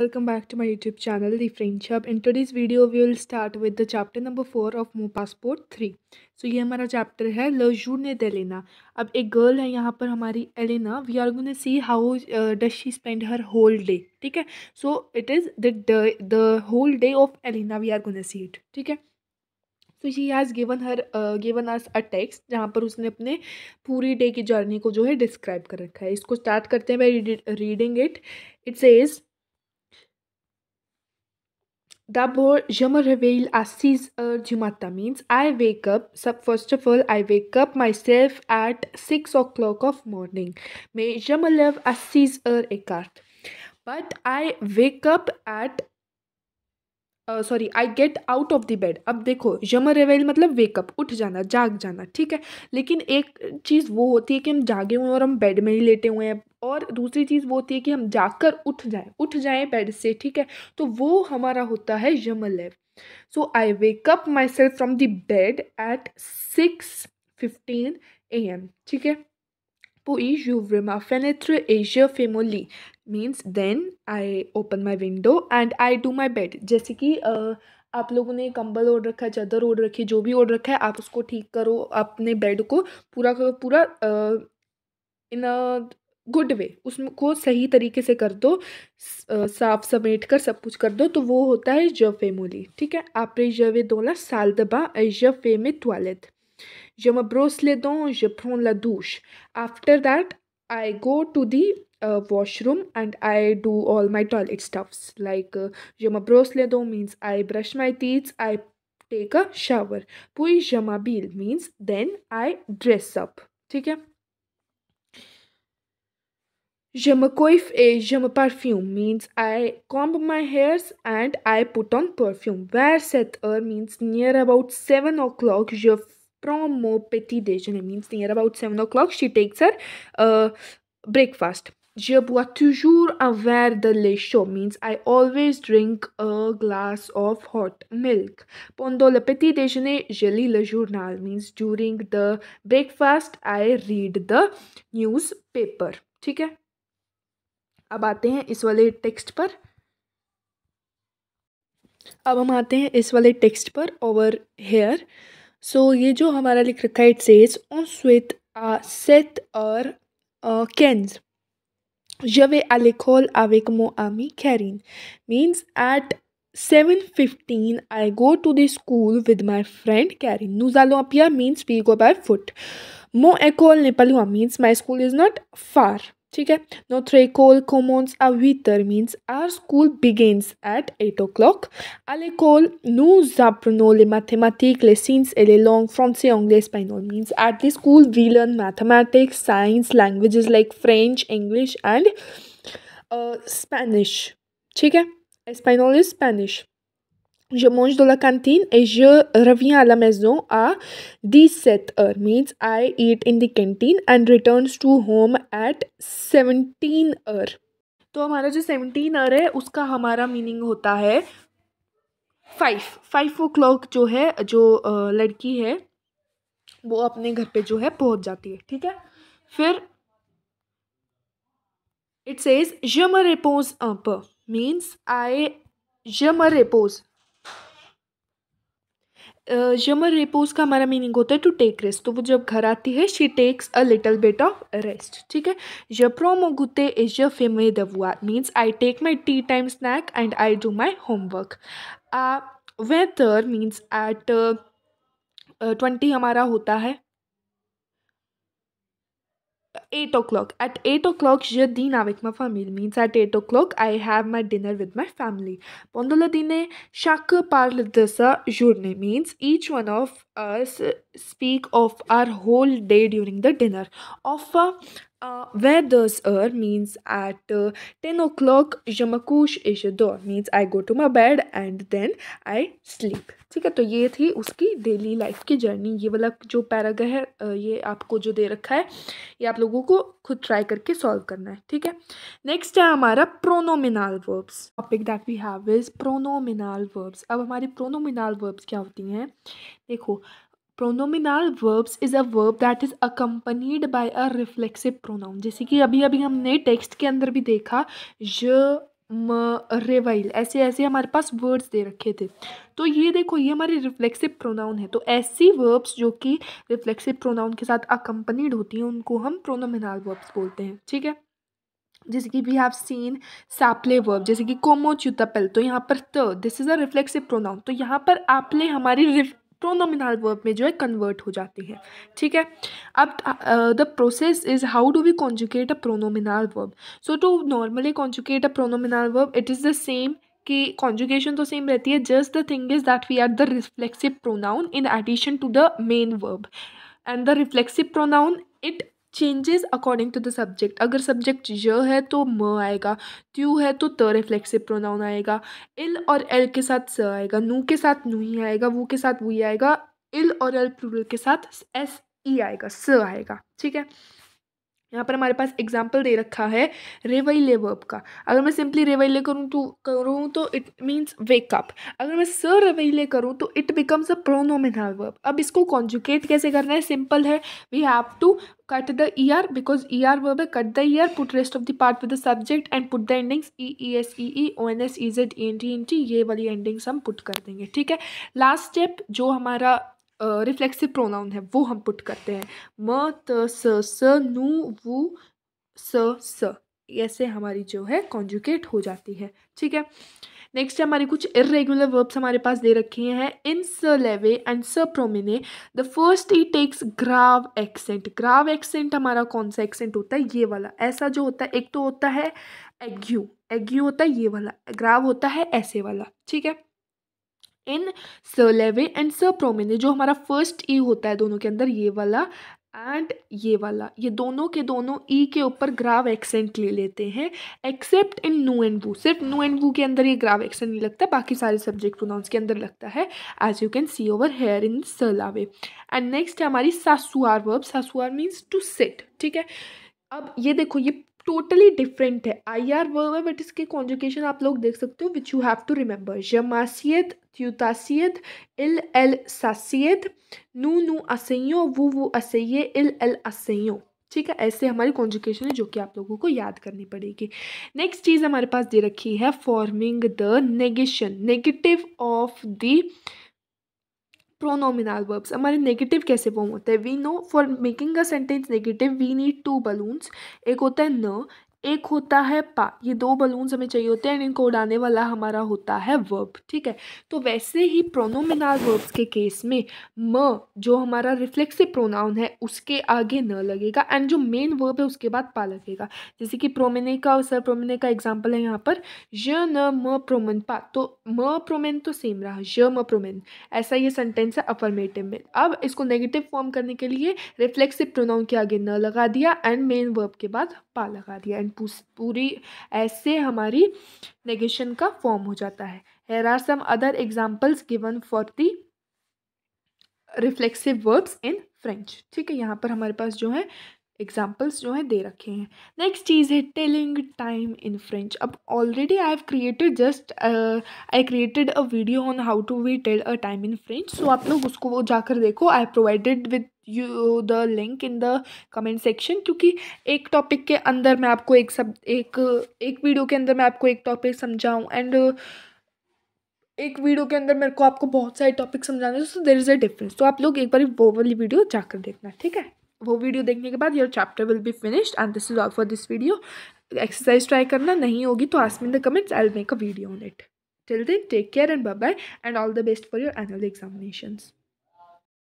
Welcome back to my YouTube channel The French Hub. In today's video we will start with the chapter number 4 of Mo Passport 3. So ये हमारा chapter है Le Journée d'Elena. अब एक girl है यहाँ पर हमारी Elena. We are going to see how uh, does she spend her whole day. ठीक है So it is the, the the whole day of Elena we are going to see it. ठीक है so she has given her given us a text जहाँ पर उसने अपने पूरी day की जर्नी को जो है डिस्क्राइब कर रखा है इसको स्टार्ट करते हैं by reading it it says Dabord, je me réveille Dabor Jamareveil Asiz Jumata means I wake up. First of all, I wake up myself at 6 o'clock of morning. Mais je me lève May Jamalev Asiz Ekart. But I wake up at sorry I get out of the bed अब देखो यम रेवेल मतलब wake up उठ जाना जाग जाना ठीक है लेकिन एक चीज़ वो होती है कि हम जागे हुए हैं और हम बेड में ही लेटे हुए हैं और दूसरी चीज़ वो होती है कि हम जाकर उठ जाएं उठ जाएं बेड से ठीक है तो वो हमारा होता है लेव so I wake up my self from the bed at six fifteen A M ठीक है Pui Juvrima Fenetre Asia Femoli means then I open my window and I do my bed जैसे कि uh, आप लोगों ने कंबल ओढ़ रखा है चादर ओढ़ रखी है जो भी ओढ़ रखा है आप उसको ठीक करो अपने बेड को पूरा करो पूरा इन अ गुड वे उसको सही तरीके से कर दो साफ समेट कर सब कुछ कर दो तो वो होता है जवे मोली ठीक है आप जवे दोला साल दबा जवे में toilet Je me brosse les dents, je prends la douche. After that, I go to the uh, washroom and I do all my toilet stuffs. Like, uh, je me brosse les dents means I brush my teeth, I take a shower. Puis je m'habille means then I dress up. Okay. है Je me coiffe et je me perfume means I comb my hairs and I put on perfume. Where set hour means near about 7 o'clock, je Promopetide, je means near about 7 o'clock, she takes her uh, breakfast. Je bois toujours un verre de lait chaud means I always drink a glass of hot milk. Pendant le petit déjeuner, je lis le journal means during the breakfast I read the newspaper. ठीक है अब आते हैं इस वाले text पर अब हम आते हैं इस वाले टेक्स्ट पर ओवर हेयर सो ये जो हमारा लिख रखा है इट सेज ऑन स्वेत आ सेत और कैंस जवे आलिखोल आवेक मो आमी खैरिन means at seven fifteen I go to the school with my friend कैरिन नू जालो अपिया means we go by foot मो एकोल निपल हुआ means my school is not far ठीक है नो थ्रेकोल कोमोन्स अवितर means our school begins at eight o'clock अलेकोल नू जाप्रनो ले मैथमेटिक ले सीन्स एले लॉन्ग फ्रॉम से ऑन्ग ले means at the school we learn mathematics science languages like French English and Spanish ठीक है स्पेनोल is Spanish Je mange de la cantine et je reviens à la maison à 17 heures. Means I eat in the canteen and returns to home at 17 hour. तो हमारा जो 17 our है उसका हमारा meaning होता है फाइव फाइव ओ क्लॉक जो है जो लड़की है वो अपने घर पे जो है पहुंच जाती है ठीक है फिर it says je me repose un peu means I je me repose यमर रेपोज का हमारा मीनिंग होता है टू टेक रेस्ट तो वो जब घर आती है she takes a little bit of rest ठीक है य गुते इज य फेमे दुआ means I take my tea time snack and I do my homework वेदर मीन्स एट ट्वेंटी हमारा होता है 8 o'clock. At 8 o'clock, je dina avec ma famille. Means at 8 o'clock, I have my dinner with my family. Pondola dine, chacun parle de sa journée. Means each one of us speak of our whole day during the dinner. Offer Uh, where does er means at uh, 10 o'clock jamakush is do means I go to my bed and then I sleep ठीक है तो ये थी उसकी daily life की journey ये वाला जो पैराग्राफ है uh, ये आपको जो दे रखा है ये आप लोगों को खुद ट्राई करके सॉल्व करना है ठीक है नेक्स्ट है हमारा pronominal verbs topic that we have is pronominal verbs अब हमारी प्रोनोमिनाल वर्ब्स क्या होती हैं देखो pronominal verbs is a verb that is accompanied by a reflexive pronoun जैसे कि अभी अभी हमने टेक्स्ट के अंदर भी देखा ज म रेवाइल ऐसे ऐसे हमारे पास वर्ड्स दे रखे थे तो ये देखो ये हमारे रिफ्लेक्सिव प्रोनाउन है तो ऐसी वर्ब्स जो कि रिफ्लेक्सिव प्रोनाउन के साथ अकम्पनीड होती हैं उनको हम प्रोनोमिनल वर्ब्स बोलते हैं ठीक है जैसे कि वी हैव सीन सैपले वर्ब जैसे कि कोमो च्यूतापल तो यहाँ पर त this is a reflexive pronoun तो यहाँ पर आपले हमारी प्रोनोमिनल वर्ब में जो है कन्वर्ट हो जाते हैं ठीक है अब the process is how do we conjugate a pronominal verb so to normally conjugate a pronominal verb it is the same कि कॉन्जुकेशन तो सेम रहती है just the thing is that we are the reflexive pronoun in addition to the main verb and the reflexive pronoun it changes according to the subject अगर subject य है तो म आएगा त्यू है तो त रिफ्लेक्सिव प्रोनाउन आएगा इल और एल के साथ स आएगा नू के साथ नू ही आएगा वो के साथ वो ही आएगा इल और एल प्लूरल के साथ एस ई e आएगा स आएगा ठीक है यहाँ पर हमारे पास एग्जाम्पल दे रखा है रेवैले वर्ब का अगर मैं सिंपली रेवैले करूँ तो करूँ तो इट मीन्स वेकअप अगर मैं सर रवैले करूँ तो it becomes a pronominal verb अब इसको कॉन्जुकेट कैसे करना है सिंपल है we have to cut the E R because E R verb है cut the E R put rest of the part with the subject and put the endings E E S E E O N S E Z E N T N T ये वाली endings हम put कर देंगे ठीक है last step जो हमारा reflexive pronoun है वो हम पुट करते हैं म त स स नू वू स स ऐसे हमारी जो है कॉन्जुकेट हो जाती है ठीक है नेक्स्ट हमारी कुछ इरेगुलर वर्ब्स हमारे पास दे रखे हैं इन स लेवे एंड स प्रोमिने the first E takes grave accent grave accent हमारा कौन सा एक्सेंट होता है ये वाला ऐसा जो होता है एक तो होता है एग्यू एग्यू होता है ये वाला ग्राव होता है ऐसे वाला ठीक है इन सलेवे एंड स प्रोमिने जो हमारा फर्स्ट ई e होता है दोनों के अंदर ये वाला एंड ये वाला ये दोनों के दोनों ई e के ऊपर ग्राव एक्सेंट ले लेते हैं एक्सेप्ट इन नू एंड वू सिर्फ नू एंड वू के अंदर ये ग्राव एक्सेंट नहीं लगता बाकी सारे सब्जेक्ट प्रोनाउंस के अंदर लगता है as you can see over here in सलावे एंड नेक्स्ट है हमारी सासुआर वर्ब सासुआर मीन्स टू सेट ठीक है अब ये देखो ये टोटली डिफरेंट है आई आर वर्ब है बट इसके कॉन्जुकेशन आप लोग देख सकते हो which you have to remember जमासीत त्यूतासीत इल एल सासीत नू नू असैयो वो वो असैये इल एल असैयो ठीक है ऐसे हमारी कॉन्जुकेशन है जो कि आप लोगों को याद करनी पड़ेगी नेक्स्ट चीज़ हमारे पास दे रखी है forming the negation negative of the pronominal verbs हमारे नेगेटिव कैसे फॉर्म होते हैं we know for making a sentence negative we need to बलून्स एक होता है न एक होता है पा ये दो बलून्स हमें चाहिए होते हैं एंड इनको उड़ाने वाला हमारा होता है वर्ब ठीक है तो वैसे ही प्रोनोमिनाल वर्ब्स के केस में म जो हमारा रिफ्लेक्सिव प्रोनाउन है उसके आगे न लगेगा एंड जो मेन वर्ब है उसके बाद पा लगेगा जैसे कि प्रोमिने का और सर प्रोमिने का एग्जाम्पल है यहाँ पर ज न म प्रोमन पा तो म प्रोमेन तो सेम रहा ज म प्रोमेन ऐसा ये सेंटेंस है अफर्मेटिव में अब इसको नेगेटिव फॉर्म करने के लिए रिफ्लेक्सिव प्रोनाउन के आगे न लगा दिया एंड मेन वर्ब के बाद पा लगा दिया एंड पूरी ऐसे हमारी नेगेशन का फॉर्म हो जाता है here are some other examples given for the reflexive verbs in French ठीक है यहाँ पर हमारे पास जो है एग्जाम्पल्स जो हैं दे रखे हैं नेक्स्ट चीज़ है टेलिंग टाइम इन फ्रेंच अब already I have created just I created a video on how to we tell a time in French so आप लोग उसको वो जाकर देखो I provided with you the link in the comment section क्योंकि एक topic के अंदर मैं आपको एक सब एक एक वीडियो के अंदर मैं आपको एक टॉपिक समझाऊँ एंड एक वीडियो के अंदर मेरे को आपको बहुत सारे टॉपिक समझाने सो देर इज़ अ डिफरेंस तो आप लोग एक बार वो वाली वीडियो जाकर देखना ठीक है वो वीडियो देखने के बाद your chapter will be finished and this is all for this video exercise try करना नहीं होगी तो ask me in the comments I will make a video on it till then take care and bye bye and all the best for your annual examinations